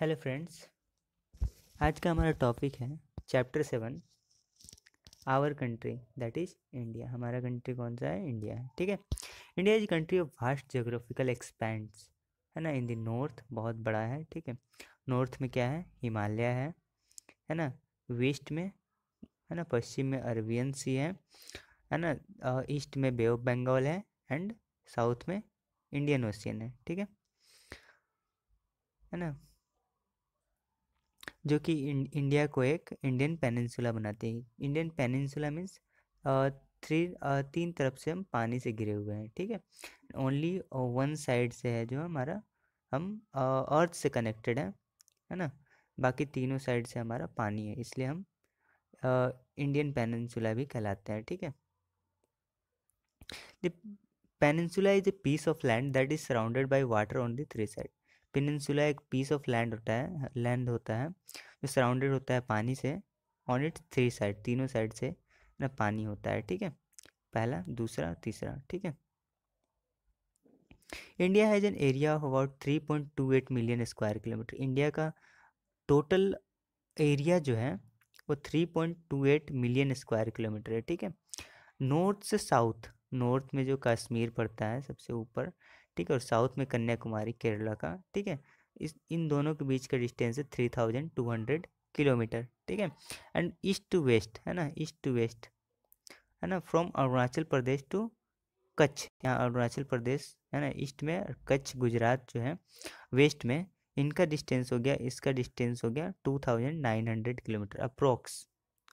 Hello friends आज का हमारा टॉपिक है chapter seven our country that is India हमारा कंट्री कौन सा है इंडिया है ठीक है India is country of vast geographical expand है ना इन द नॉर्थ बहुत बड़ा है ठीक है नॉर्थ में क्या है हिमालय है है ना वेस्ट में है ना पश्चिम में अरबियन सी है है ना ईस्ट में बे ऑफ बंगाल है एंड साउथ में इंडियन ओशियन है ठीक है है ना जो कि इंडिया को एक इंडियन पेनिनसुला बनाती है इंडियन पेनिनसुला मीन्स थ्री तीन तरफ से हम पानी से घिरे हुए हैं ठीक है ओनली वन साइड से है जो हमारा हम अर्थ से कनेक्टेड है है ना बाकी तीनों साइड से हमारा पानी है इसलिए हम इंडियन पेनिनसुला भी कहलाते हैं ठीक है the peninsula is a piece of land that is surrounded by water on the three side peninsula एक पीस ऑफ लैंड होता है लैंड होता है जो सराउंडेड होता है पानी से ऑन इट थ्री साइड तीनों साइड से ना पानी होता है ठीक है पहला दूसरा तीसरा ठीक है India has an area of about three point two eight million square kilometre India का टोटल एरिया जो है वो three point two eight million square kilometre है ठीक है नॉर्थ से साउथ नॉर्थ में जो कश्मीर पड़ता है सबसे ऊपर ठीक है और साउथ में कन्याकुमारी केरला का ठीक है इस इन दोनों के बीच का डिस्टेंस है three thousand two hundred kilometre ठीक है एंड ईस्ट टू वेस्ट है ना ईस्ट टू वेस्ट है ना फ्रॉम अरुणाचल प्रदेश टू कच्छ यहाँ अरुणाचल प्रदेश है ना ईस्ट में और कच्छ गुजरात जो है वेस्ट में इनका डिस्टेंस हो गया इसका डिस्टेंस हो गया two thousand nine hundred kilometre approx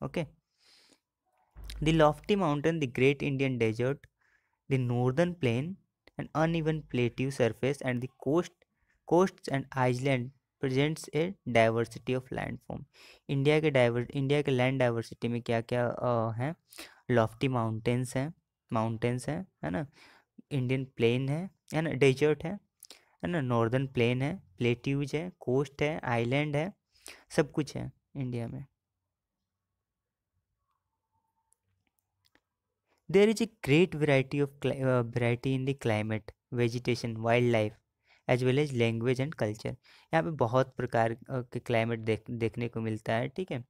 okay the lofty mountain the great Indian desert the northern plain, an uneven plateau surface, and the coast, coasts and island presents a diversity of landform India के diver India के land diversity में क्या क्या आ, है Lofty mountains हैं mountains हैं है ना इंडियन प्लेन है है ना डेजर्ट है है ना नॉर्दर्न प्लेन है प्लेट्यूज है कोस्ट है आइलैंड है सब कुछ है इंडिया में There is a great variety of uh, variety in the climate, wildlife as well as language and culture यहाँ पे बहुत प्रकार के क्लाइमेट देख देखने को मिलता है ठीक है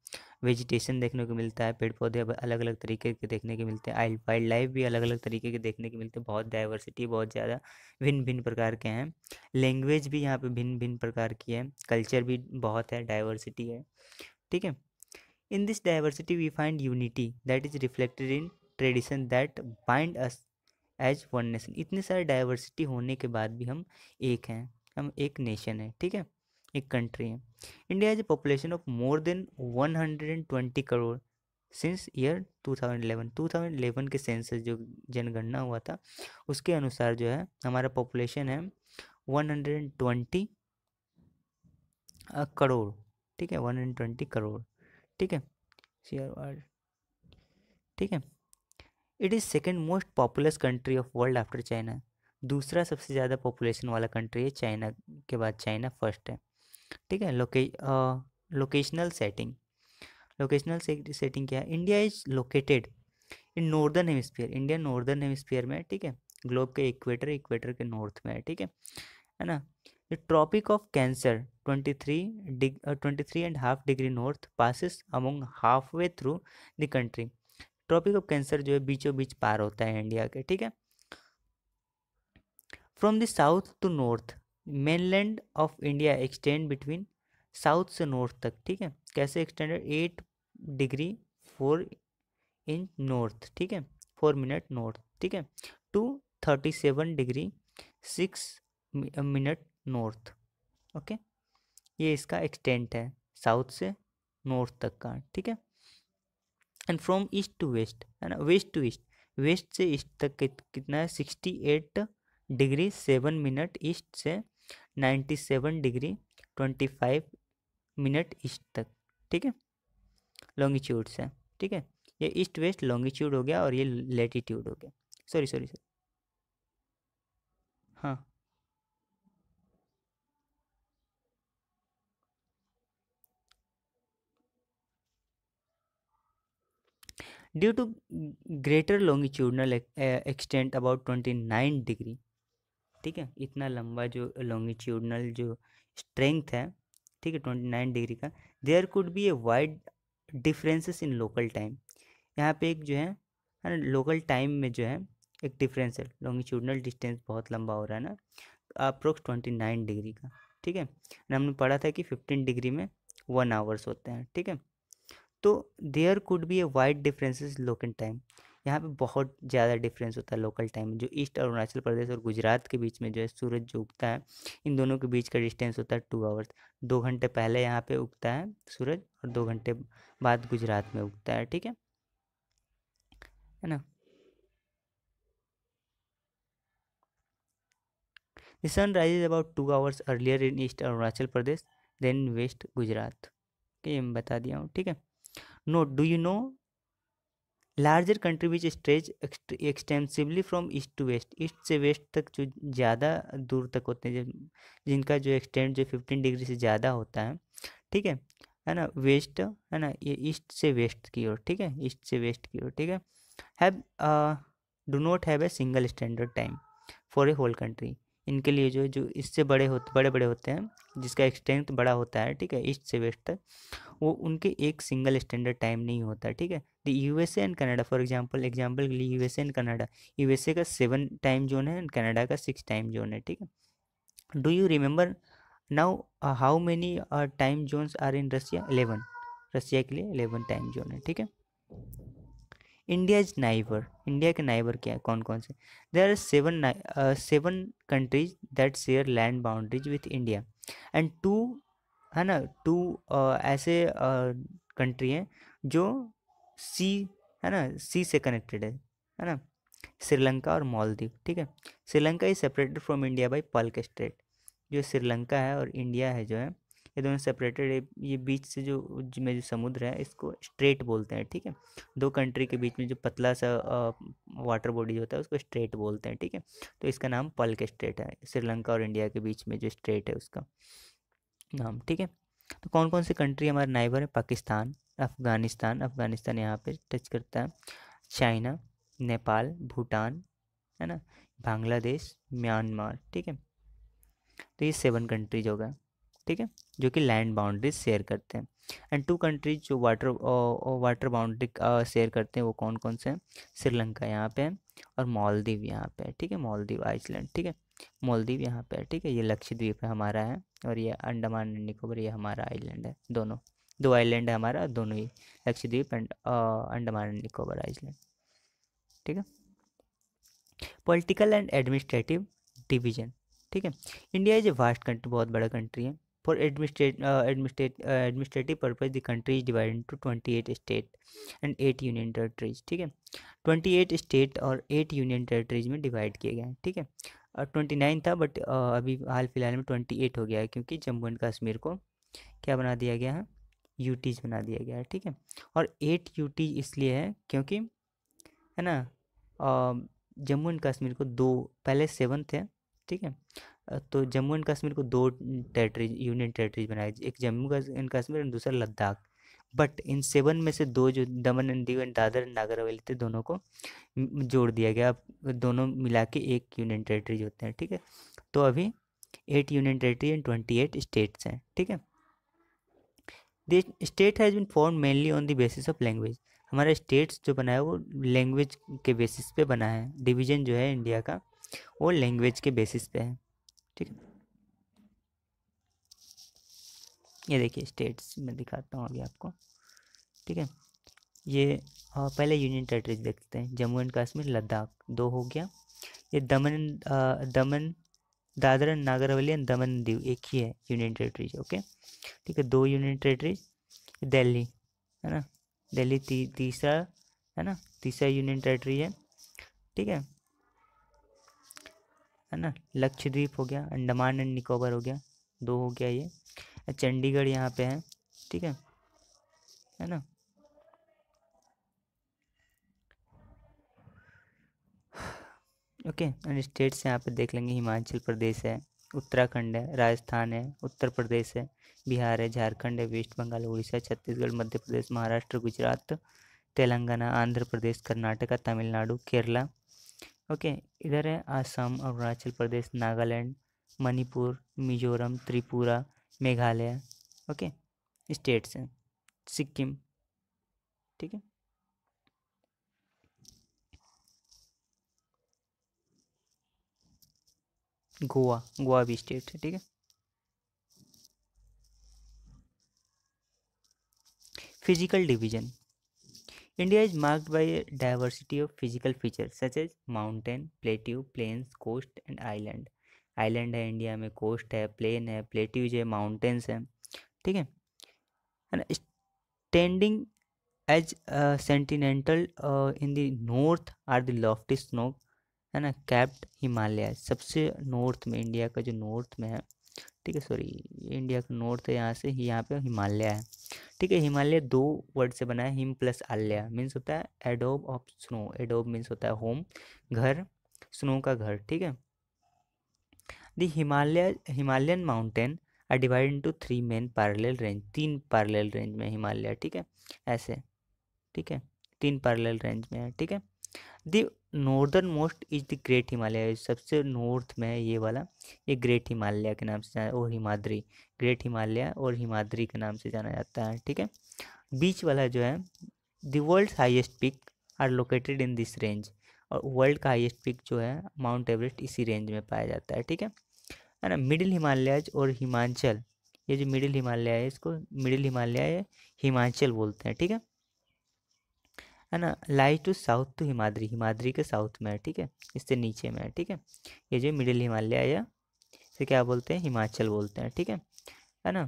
वेजिटेशन देखने को मिलता है पेड़ पौधे अलग अलग तरीके के देखने के मिलते हैं वाइल्ड लाइफ भी अलग अलग तरीके के देखने के मिलते हैं बहुत डाइवर्सिटी बहुत ज़्यादा भिन्न भिन्न प्रकार के हैं लैंग्वेज भी यहाँ पे भिन्न भिन्न प्रकार की है कल्चर भी बहुत है डाइवर्सिटी है ठीक है in this diversity we find unity that is reflected in tradition that bind us as one nation इतनी सारी डाइवर्सिटी होने के बाद भी हम एक हैं हम एक नेशन है ठीक है एक कंट्री है India is a population of more than one hundred and twenty crore since year two thousand eleven two thousand eleven के सेंसस जो जनगणना हुआ था उसके अनुसार जो है हमारा पॉपुलेशन है one hundred and twenty crore ठीक है वन हंड्रेड ट्वेंटी करोड़ ठीक है सी आर ठीक है it is second most populous country of world after China दूसरा सबसे ज़्यादा पॉपुलेशन वाला कंट्री है चाइना के बाद चाइना फर्स्ट है ठीक है लोके लोकेशनल सेटिंग लोकेशनल सेटिंग क्या है India is located in northern hemisphere India northern hemisphere में है ठीक है ग्लोब के इक्वेटर इक्वेटर के नॉर्थ में है ठीक है है ना the Tropic of Cancer twenty three dig twenty three and half degree north passes among halfway through the country Tropic of Cancer जो है बीचों बीच पार होता है इंडिया के ठीक है from the south to north mainland of India extend between south से north तक ठीक है कैसे extended eight degree four in north ठीक है फोर मिनट नॉर्थ ठीक है to thirty seven degree six minute north okay ये इसका एक्सटेंट है साउथ से नॉर्थ तक का ठीक है and from east to west है ना वेस्ट टू ईस्ट वेस्ट से ईस्ट तक कित, कितना है sixty eight degree seven minute east से ninety seven degree twenty five minute east तक ठीक है लॉन्गिट्यूड से ठीक है ये ईस्ट वेस्ट लॉन्गिट्यूड हो गया और ये लेटीट्यूड हो गया सॉरी सॉरी सॉरी हाँ to greater longitudinal extent about twenty nine degree ठीक है इतना लंबा जो लॉन्गिट्यूडनल जो स्ट्रेंथ है ठीक है ट्वेंटी नाइन डिग्री का there could be a wide differences in local time यहाँ पे एक जो है लोकल टाइम में जो है एक डिफरेंस है लॉन्गिट्यूडनल डिस्टेंस बहुत लंबा हो रहा है ना अप्रोक्स ट्वेंटी नाइन डिग्री का ठीक है हमने पढ़ा था कि फिफ्टीन डिग्री में वन आवर्स होते हैं ठीक है तो there could be a wide differences local time यहाँ पे बहुत ज़्यादा डिफरेंस होता है लोकल टाइम जो ईस्ट अरुणाचल प्रदेश और गुजरात के बीच में जो है सूरज जो उगता है इन दोनों के बीच का डिस्टेंस होता है टू आवर्स दो घंटे पहले यहाँ पे उगता है सूरज और दो घंटे बाद गुजरात में उगता है ठीक है है ना The sun about two hours earlier in east Arunachal Pradesh than west Gujarat ठीक है मैं बता दिया हूँ ठीक है no do you know larger country which stretch extensively from east to west east से वेस्ट तक जो ज़्यादा दूर तक होते हैं जिनका जो एक्सटेंड जो फिफ्टीन डिग्री से ज़्यादा होता है ठीक है है ना वेस्ट है ना ये ईस्ट से वेस्ट की ओर ठीक है ईस्ट से वेस्ट की ओर ठीक है have do not have a single standard time for a whole country इनके लिए जो है जो इससे बड़े होते बड़े बड़े होते हैं जिसका स्ट्रेंथ बड़ा होता है ठीक है ईस्ट से वेस्ट तक वो उनके एक सिंगल स्टैंडर्ड टाइम नहीं होता ठीक है the U S and Canada for example example के लिए U S and Canada U S A का सेवन टाइम जोन है एंड कनाडा का सिक्स टाइम जोन है ठीक है do you remember now how many time zones are in Russia eleven Russia के लिए एलेवन टाइम जोन है ठीक है इंडिया इज नाइबर इंडिया के नाइबर क्या है कौन कौन से there are seven seven countries that share land boundaries with India and two है ना टू uh, ऐसे कंट्री uh, हैं जो सी है ना सी से कनेक्टेड है है ना श्रीलंका और मालदीव ठीक है Sri Lanka is separated from India by Palk Strait जो श्रीलंका है और इंडिया है जो है ये दोनों सेपरेटेड है ये बीच से जो में जो समुद्र है इसको स्ट्रेट बोलते हैं ठीक है दो कंट्री के बीच में जो पतला सा वाटर बॉडी होता है उसको स्ट्रेट बोलते हैं ठीक है तो इसका नाम के स्ट्रेट है श्रीलंका और इंडिया के बीच में जो स्ट्रेट है उसका नाम ठीक है तो कौन कौन सी कंट्री हमारे नाइबर है पाकिस्तान अफ़गानिस्तान अफ़गानिस्तान यहाँ पर टच करता है चाइना नेपाल भूटान है ना बांग्लादेश म्यांमार ठीक है तो ये सेवन कंट्रीज होगा ठीक है जो कि लैंड बाउंड्रीज शेयर करते हैं एंड टू कंट्रीज जो वाटर वाटर बाउंड्री शेयर करते हैं वो कौन कौन से हैं श्रीलंका यहाँ पे है और मालदीव यहाँ पे है ठीक है मालदीव आइसलैंड ठीक है मालदीव यहाँ पे है ठीक है ये लक्षद्वीप है हमारा है और ये अंडमान एंड निकोबर ये हमारा आइलैंड है दोनों दो आइलैंड है हमारा दोनों ही Lakshadweep and uh, Andaman and Nicobar islands ठीक है पॉलिटिकल एंड एडमिनिस्ट्रेटिव डिवीजन ठीक है India is a vast country बहुत बड़ा कंट्री है for administrat administrative administrat uh, is uh, purpose, the twenty eight state and eight union territories ठीक है ट्वेंटी एट स्टेट और एट यूनियन टेरेटरीज में divide किए गए हैं ठीक है ट्वेंटी नाइन था बट uh, अभी हाल फिलहाल में ट्वेंटी एट हो गया है क्योंकि जम्मू एंड कश्मीर को क्या बना दिया गया है यूटीज बना दिया गया है ठीक है और एट यूटी इसलिए है क्योंकि है ना जम्मू एंड कश्मीर को दो पहले सेवन थे ठीक है तो जम्मू एंड कश्मीर को दो टेरिटरीज यूनियन टेरेटरीज बनाई एक जम्मू एंड कश्मीर और दूसरा लद्दाख बट इन सेवन में से दो जो Daman and Diu and Dadra and Nagar Haveli थे दोनों को जोड़ दिया गया अब दोनों मिला के एक यूनियन टेरेटरीज होते हैं ठीक है तो अभी eight union territory and twenty eight states हैं ठीक है this state has been formed mainly on the basis of language हमारा स्टेट्स जो बना है वो लैंग्वेज के बेसिस पे बना है डिवीजन जो है इंडिया का वो लैंग्वेज के बेसिस पे है ठीक है ये देखिए स्टेट्स मैं दिखाता हूँ अभी आपको ठीक है ये आ, हाँ, पहले यूनियन टेरेटरीज देखते हैं जम्मू एंड कश्मीर लद्दाख दो हो गया ये दमन दमन दादरा नागर हवेली एंड दमन दीव एक ही है यूनियन टेरेटरीज ओके ठीक है दो यूनियन टेरेटरीज दिल्ली है ना दिल्ली ती, तीसरा है ना तीसरा यूनियन टेरेटरी है ठीक है है ना लक्षद्वीप हो गया अंडमान एंड निकोबर हो गया दो हो गया ये चंडीगढ़ यहाँ पे है ठीक है है ना ओके एंड स्टेट्स यहाँ पे देख लेंगे हिमाचल प्रदेश है उत्तराखंड है राजस्थान है उत्तर प्रदेश है बिहार है झारखंड है वेस्ट बंगाल उड़ीसा छत्तीसगढ़ मध्य प्रदेश महाराष्ट्र गुजरात तेलंगाना आंध्र प्रदेश कर्नाटका तमिलनाडु केरला ओके इधर है असम अरुणाचल प्रदेश नागालैंड मणिपुर मिजोरम त्रिपुरा मेघालय ओके स्टेट्स हैं सिक्किम ठीक है गोवा गोवा भी स्टेट है ठीक है physical division India is marked by diversity of physical feature such as mountain plateau plains coast and island island है इंडिया में कोस्ट है प्लेन है प्लेट्यूज है माउंटेन्स हैं ठीक है standing as sentinel in the are the lofty snow है ना कैप्ट हिमालय सबसे नॉर्थ में इंडिया का जो नॉर्थ में है ठीक है सॉरी इंडिया का नॉर्थ है यहाँ से यहाँ पे हिमालय है ठीक है हिमालय दो वर्ड से बना है हिम प्लस आल्या मीन्स होता है adobe of snow adobe means होता है होम घर स्नो का घर ठीक है the Himalaya Himalayan mountain are divide into three main parallel range तीन पैरेलल रेंज में हिमालय ठीक है ऐसे ठीक है तीन पैरेलल रेंज में है ठीक है the northern most is the great Himalaya सबसे नॉर्थ में ये वाला ये ग्रेट हिमालय के नाम से जाना और हिमाद्री ग्रेट हिमालय और हिमाद्री के नाम से जाना जाता है ठीक है बीच वाला जो है the world highest peak are located in this range और वर्ल्ड का हाइएस्ट पिक जो है माउंट एवरेस्ट इसी रेंज में पाया जाता है ठीक है है ना मिडिल हिमालयाज और हिमाचल ये जो मिडिल हिमालय है इसको मिडिल हिमालय हिमाचल बोलते हैं ठीक है है ना lie to south to Himadri Himadri के साउथ में है ठीक है इससे नीचे में है ठीक है ये जो मिडिल हिमालय या इसे क्या बोलते हैं हिमाचल बोलते हैं ठीक है है ना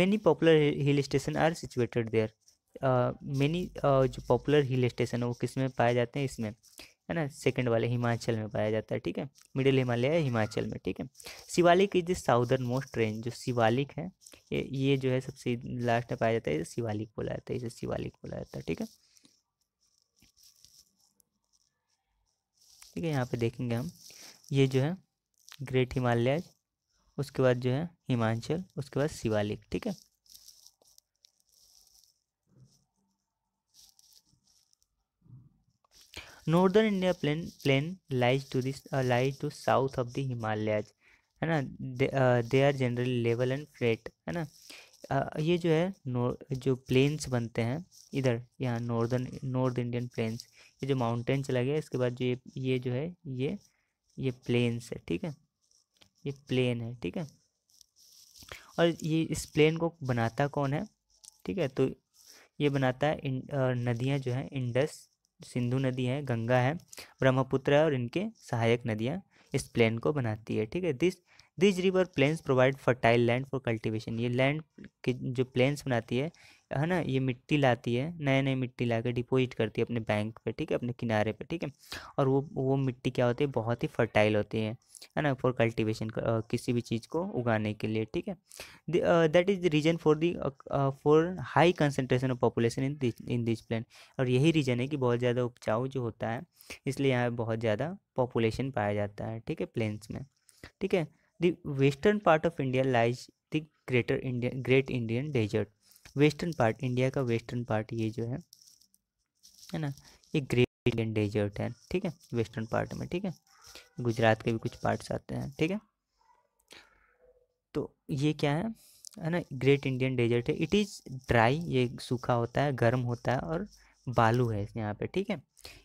many popular hill station are situated there many जो पॉपुलर हिल स्टेशन है वो किस में पाए जाते हैं इसमें है ना सेकंड वाले हिमाचल में पाया जाता है ठीक है मिडिल हिमालय है हिमाचल में ठीक है Shivalik is the southern most ट्रेन जो शिवालिक है ये ये जो है सबसे लास्ट में पाया जाता है इसे शिवालिक बोला जाता है इसे शिवालिक बोला जाता है ठीक है ठीक है यहाँ पे देखेंगे हम ये जो है ग्रेट हिमालयाज उसके बाद जो है हिमांचल उसके बाद शिवालिक ठीक है northern India plain plain lies to this lies to south of the Himalayas है ना they are generally level and flat है ना ये जो है जो प्लेन्स बनते हैं इधर यहाँ नॉर्दर्न नॉर्थ इंडियन प्लेन्स ये जो माउंटेन चला गया इसके बाद जो ये ये जो है ये ये प्लेन्स है ठीक है ये प्लेन है ठीक है और ये इस प्लेन को बनाता कौन है ठीक है तो ये बनाता है नदियाँ जो हैं इंडस सिंधु नदी है गंगा है ब्रह्मपुत्र है और इनके सहायक नदियाँ इस प्लेन को बनाती है ठीक है this these river plains provide fertile land for cultivation ये लैंड के जो प्लेन्स बनाती है है ना ये मिट्टी लाती है नए नए मिट्टी ला कर डिपोजिट करती है अपने बैंक पे ठीक है अपने किनारे पे ठीक है और वो वो मिट्टी क्या होती है बहुत ही फर्टाइल होती है है ना फॉर कल्टिवेशन किसी भी चीज़ को उगाने के लिए ठीक है that is the reason for the for high concentration of population in in this plain और यही रीज़न है कि बहुत ज़्यादा उपजाऊ जो होता है इसलिए यहाँ बहुत ज़्यादा पॉपुलेशन पाया जाता है ठीक है प्लेन्स में ठीक है The western part of India lies the greater India great Indian desert western part India का वेस्टर्न पार्ट ये जो है है ना ये ग्रेट इंडियन डेजर्ट है ठीक है वेस्टर्न पार्ट में ठीक है गुजरात के भी कुछ पार्ट्स आते हैं ठीक है तो ये क्या है है ना ग्रेट इंडियन डेजर्ट है इट इज़ ड्राई ये सूखा होता है गर्म होता है और बालू है यहाँ पे ठीक है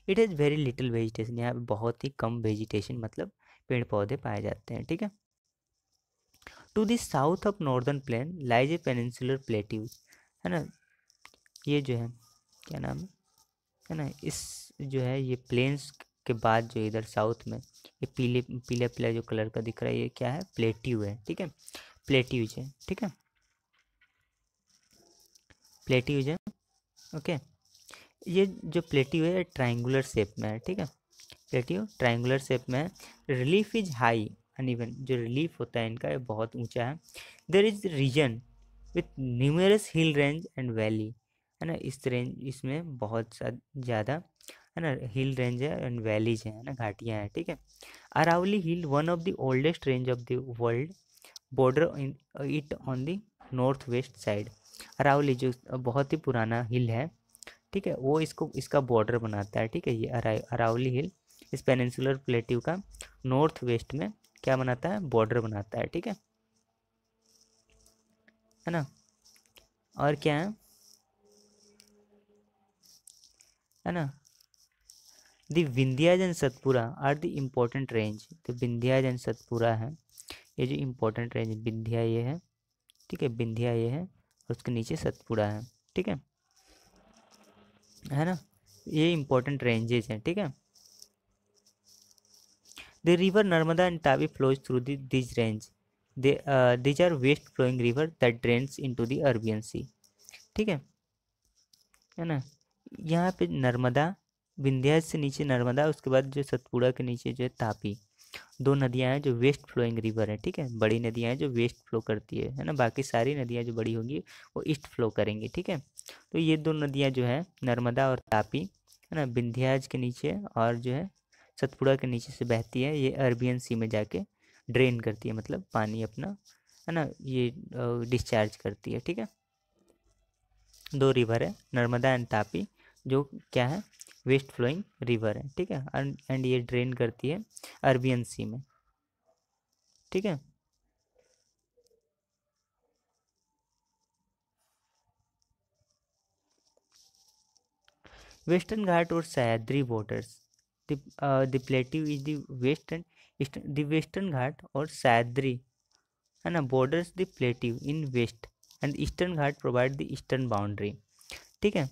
it is very little vegetation यहाँ पे बहुत ही कम वेजिटेशन मतलब पेड़ पौधे पाए जाते हैं ठीक है to the south of northern plain lies a peninsular plateau है ना ये जो है क्या नाम है है ना इस जो है ये प्लेन्स के बाद जो इधर साउथ में ये पीले पीला पीला जो कलर का दिख रहा है ये क्या है प्लेट्यू है ठीक है प्लेट्यूज है ठीक है प्लेट्यूज है ओके ये जो प्लेट्यू है ट्राइंगुलर शेप में है ठीक है प्लेट्यू ट्राइंगुलर शेप में है रिलीफ इज हाई अनइवन जो रिलीफ होता है इनका ये बहुत ऊंचा है there is region with numerous hill range and valley है ना इस रेंज इसमें बहुत ज़्यादा है ना हिल रेंज है एंड वैलीज है ना घाटियाँ हैं ठीक है Aravalli hill one of the oldest range of the world border it on the north west side Aravalli जो बहुत ही पुराना हिल है ठीक है वो इसको इसका बॉर्डर बनाता है ठीक है ये अरा अरावली हिल इस पेनिनसुलर प्लेट्यू का नॉर्थ वेस्ट में क्या बनाता है बॉर्डर बनाता है ठीक है है ना और क्या है ना the Vindhyas and Satpura are the important range तो विंध्याज एंड सतपुरा है ये जो इम्पोर्टेंट रेंज विंध्या ये है ठीक है विंध्या ये है और उसके नीचे सतपुरा है ठीक है है ना ये इम्पोर्टेंट रेंजेज हैं ठीक है The river Narmada and Tavi flows through the, these range. They, uh, these are west flowing river that drains into the Arabian sea ठीक है है ना यहाँ पे नर्मदा विंध्याज से नीचे नर्मदा उसके बाद जो सतपुड़ा के नीचे जो है तापी दो नदियाँ हैं जो वेस्ट फ्लोइंग रिवर है ठीक है बड़ी नदियाँ हैं जो वेस्ट फ्लो करती है है ना बाकी सारी नदियाँ जो बड़ी होंगी वो ईस्ट फ्लो करेंगी ठीक है तो ये दो नदियाँ जो है नर्मदा और तापी है ना विंध्याज के नीचे और जो है सतपुड़ा के नीचे से बहती है ये अरबियन सी में जाके ड्रेन करती है मतलब पानी अपना है ना ये डिस्चार्ज करती है ठीक है दो रिवर है नर्मदा एंड तापी जो क्या है वेस्ट फ्लोइंग रिवर है ठीक है एंड ये ड्रेन करती है अरबियन सी में ठीक है वेस्टर्न घाट और सह्याद्री वाटर्स दिप्लेटिव is the plateau is the western eastern, the western ghat or sadri and uh, and eastern Ghat provide the eastern boundary ठीक है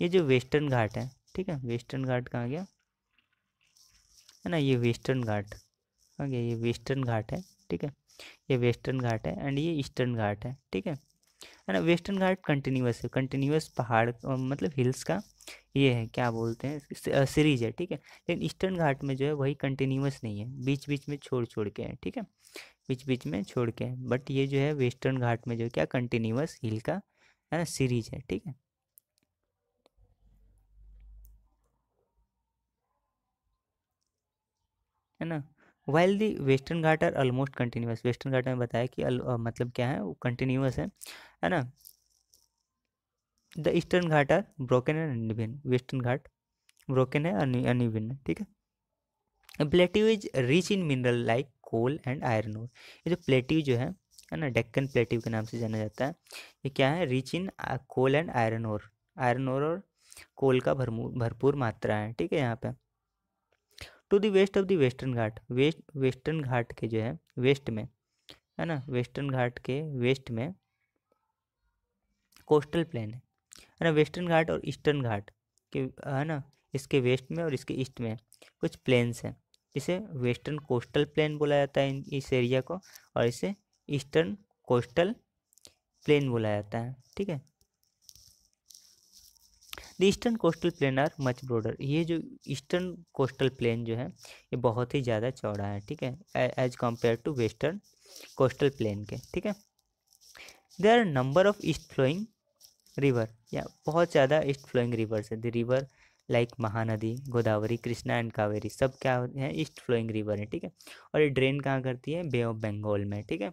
ये जो वेस्टर्न घाट है ठीक है वेस्टर्न घाट कहाँ गया है ना ये वेस्टर्न घाट कहाँ गया ये वेस्टर्न घाट है ठीक है ये वेस्टर्न घाट है एंड ये ईस्टर्न घाट है ठीक है है ना वेस्टर्न घाट कंटिन्यूस है कंटिन्यूस पहाड़ मतलब हिल्स का ये है क्या बोलते हैं सीरीज है ठीक है लेकिन ईस्टर्न घाट में जो है वही कंटिन्यूस नहीं है बीच बीच में छोड़ छोड़ के है ठीक है बीच बीच में छोड़ के है बट ये जो है वेस्टर्न घाट में जो क्या कंटिन्यूस हिल का है ना सीरीज है ठीक है है ना well the western Ghat are almost continuous western Ghat में बताया कि मतलब क्या है वो कंटिन्यूस है है ना the eastern Ghat are broken and uneven western Ghat broken है है ठीक है plateau is rich in mineral like coal and iron ore ये जो प्लेट्यू जो है है ना डेक्कन प्लेटिव के नाम से जाना जाता है ये क्या है rich in coal and iron ore iron ore और कोल का भरपूर भरपूर मात्रा है ठीक है यहाँ पे to the west of the western Ghat west western Ghat के जो है वेस्ट में है ना वेस्टर्न घाट के वेस्ट में कोस्टल प्लेन है है ना वेस्टर्न घाट और ईस्टर्न घाट के है ना इसके वेस्ट में और इसके ईस्ट में कुछ प्लेन्स हैं इसे वेस्टर्न कोस्टल प्लेन बोला जाता है इस एरिया को और इसे ईस्टर्न कोस्टल प्लेन बोला जाता है ठीक है the eastern coastal plain are much broader ये जो ईस्टर्न कोस्टल प्लेन जो है ये बहुत ही ज़्यादा चौड़ा है ठीक है as compare to western coastal plain के ठीक है there are number of east flowing river या बहुत ज़्यादा ईस्ट फ्लोइंग रिवर्स है the river like Mahanadi Godavari Krishna and Kaveri सब क्या है ईस्ट फ्लोइंग रिवर है ठीक है और ये ड्रेन कहाँ करती है बे ऑफ बंगाल में ठीक है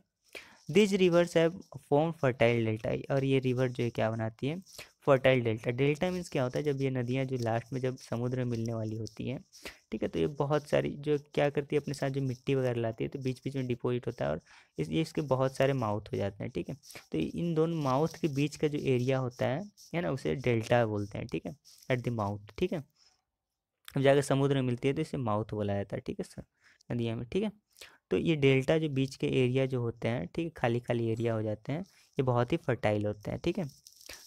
these rivers have form fertile delta और ये रिवर जो है क्या बनाती है फर्टाइल डेल्टा डेल्टा मीन्स क्या होता है जब ये नदियाँ जो लास्ट में जब समुद्र में मिलने वाली होती हैं ठीक है तो ये बहुत सारी जो क्या करती है अपने साथ जो मिट्टी वगैरह लाती है तो बीच बीच में डिपोजिट होता है और इस ये इसके बहुत सारे माउथ हो जाते हैं ठीक है तो इन दोनों माउथ के बीच का जो एरिया होता है है ना उसे डेल्टा बोलते हैं ठीक है एट द माउथ ठीक है अब जाकर समुद्र में मिलती है तो इसे माउथ बोला जाता है ठीक है सर नदिया में ठीक है तो ये डेल्टा जो बीच के एरिया जो होते हैं ठीक है खाली खाली एरिया हो जाते हैं ये बहुत ही फर्टाइल होते हैं ठीक है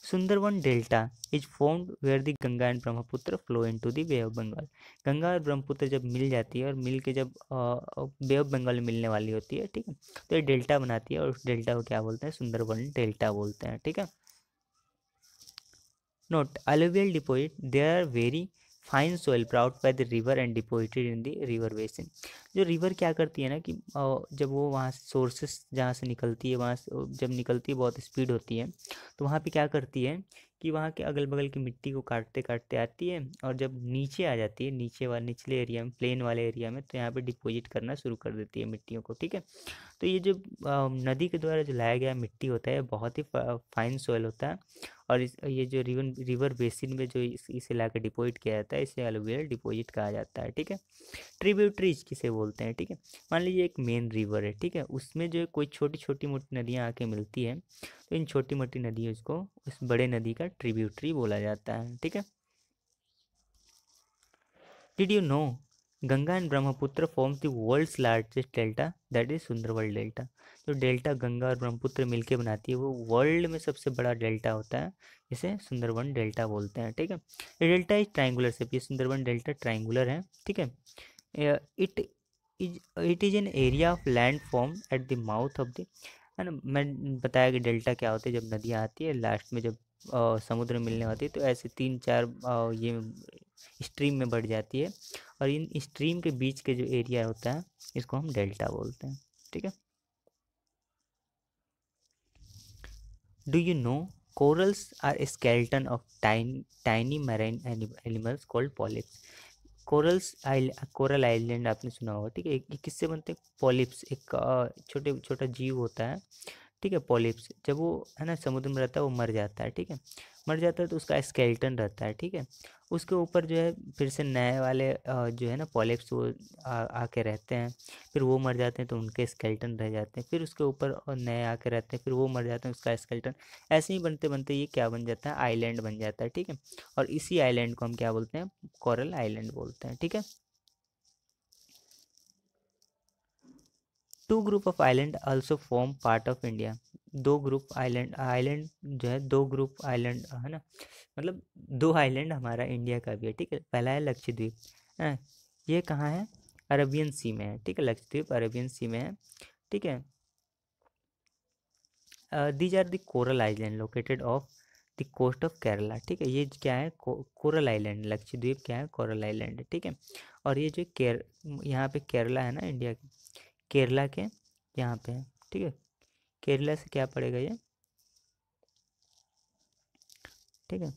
Sundarban delta is formed where the Ganga and Brahmaputra flow into the bay of Bengal Ganga और ब्रह्मपुत्र जब मिल जाती है और मिल के जब बे ऑफ बंगाल में मिलने वाली होती है ठीक है तो ये डेल्टा बनाती है और उस डेल्टा को क्या बोलते हैं सुंदरवन डेल्टा बोलते हैं ठीक है note alluvial deposit they are very fine soil brought by the river and deposited in the river basin जो रिवर क्या करती है ना कि जब वो वहाँ से सोर्सेस जहाँ से निकलती है वहाँ से जब निकलती है बहुत स्पीड होती है तो वहाँ पे क्या करती है कि वहाँ के अगल बगल की मिट्टी को काटते काटते आती है और जब नीचे आ जाती है नीचे वाले निचले एरिया में प्लेन वाले एरिया में तो यहाँ पे डिपोजिट करना शुरू कर देती है मिट्टियों को ठीक है तो ये जो नदी के द्वारा जो लाया गया मिट्टी होता है बहुत ही फाइन सोयल होता है और इस ये जो रिवन रिवर बेसिन में जो इस इस इलाके डिपोजिट किया जाता है इसे एलोवेरा डिपोजिट कहा जाता है ठीक है ट्रिब्यूटरीज किसे बोलते हैं ठीक है मान लीजिए एक मेन रिवर है ठीक है उसमें जो कोई छोटी छोटी मोटी नदियाँ आके मिलती है तो इन छोटी मोटी नदियों को उस बड़े नदी का ट्रिब्यूटरी बोला जाता है ठीक है did you know Ganga and Brahmaputra form the largest delta that is is Sundarban delta जो डेल्टा गंगा और ब्रह्मपुत्र मिलकर बनाती है वो वर्ल्ड में सबसे बड़ा डेल्टा होता है जिसे सुंदरवन डेल्टा बोलते हैं ठीक है ये डेल्टा इज ट्राइंगुलर से ये सुंदरवन डेल्टा ट्राइंगुलर है ठीक है it is it is an area of land form at the mouth of the है ना मैं बताया कि डेल्टा क्या होता है जब नदियाँ आती है लास्ट में जब आ, समुद्र मिलने आती है तो ऐसे तीन चार आ, ये स्ट्रीम में बढ़ जाती है और इन स्ट्रीम के बीच के जो एरिया होता है इसको हम डेल्टा बोलते हैं ठीक है do you know corals are skeleton of tiny tiny, tiny marine animals called corals isle coral island आपने सुना होगा ठीक है किससे बनते हैं पॉलिप्स एक छोटे छोटा जीव होता है ठीक है पॉलिप्स जब वो है ना समुद्र में रहता है वो मर जाता है ठीक है मर जाता है तो उसका स्केल्टन रहता है ठीक है उसके ऊपर जो है फिर से नए वाले जो है ना पॉलिप्स वो आके रहते हैं फिर वो मर जाते हैं तो उनके स्केल्टन रह जाते हैं फिर उसके ऊपर नए आके रहते हैं फिर वो मर जाते हैं उसका स्केल्टन ऐसे ही बनते बनते ये क्या बन जाता है आइलैंड बन जाता है ठीक है और इसी आइलैंड को हम क्या बोलते हैं कॉरल आइलैंड बोलते हैं ठीक है two group of island also form part of India दो ग्रुप आइलैंड आइलैंड जो है दो ग्रुप आइलैंड है ना मतलब दो आइलैंड हमारा इंडिया का भी है ठीक है पहला है लक्षद्वीप है ये कहाँ है अरबियन सी में है ठीक है लक्षद्वीप अरबियन सी में है ठीक है these are the coral island located off the coast of Kerala ठीक है ये क्या है कोरल आइलैंड लक्षद्वीप क्या है कोरल आइलैंड ठीक है और ये जो केर यहाँ पे केरला है ना इंडिया की केरला के यहाँ पे है ठीक है केरला से क्या पड़ेगा ये ठीक है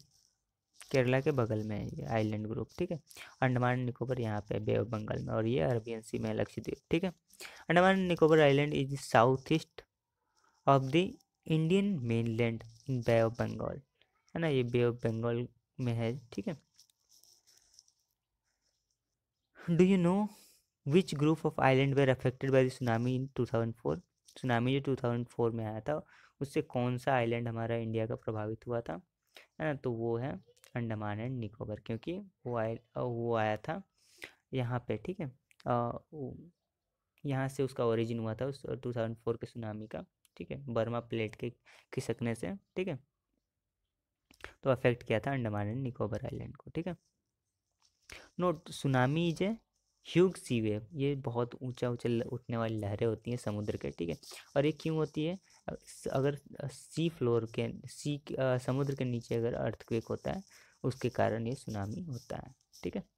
केरला के बगल में है ये आइलैंड ग्रुप ठीक है अंडमान निकोबर यहाँ पे बे ऑफ बंगाल में और ये अरबियन सी में लक्षद्वीप ठीक है Andaman Nicobar island is south east of the Indian mainland in bay of Bengal है ना ये बे ऑफ बंगाल में है ठीक है do you know which group of island were affected by tsunami in two thousand four tsunami जो टू थाउजेंड फोर में आया था उससे कौन सा आइलैंड हमारा इंडिया का प्रभावित हुआ था है हाँ, ना तो वो है अंडमान एंड निकोबर क्योंकि वो आई वो आया था यहाँ पे ठीक है यहाँ से उसका ओरिजिन हुआ था उस टू थाउजेंड फोर के सुनामी का ठीक है बर्मा प्लेट के खिसकने से ठीक है तो अफेक्ट किया था अंडमान एंड निकोबर आइलैंड को ठीक है note tsunami is a huge sea wave ये बहुत ऊंचा ऊंचा उठने वाली लहरें होती हैं समुद्र के ठीक है और ये क्यों होती है अगर सी फ्लोर के सी समुद्र के नीचे अगर अर्थक्वेक होता है उसके कारण ये सुनामी होता है ठीक है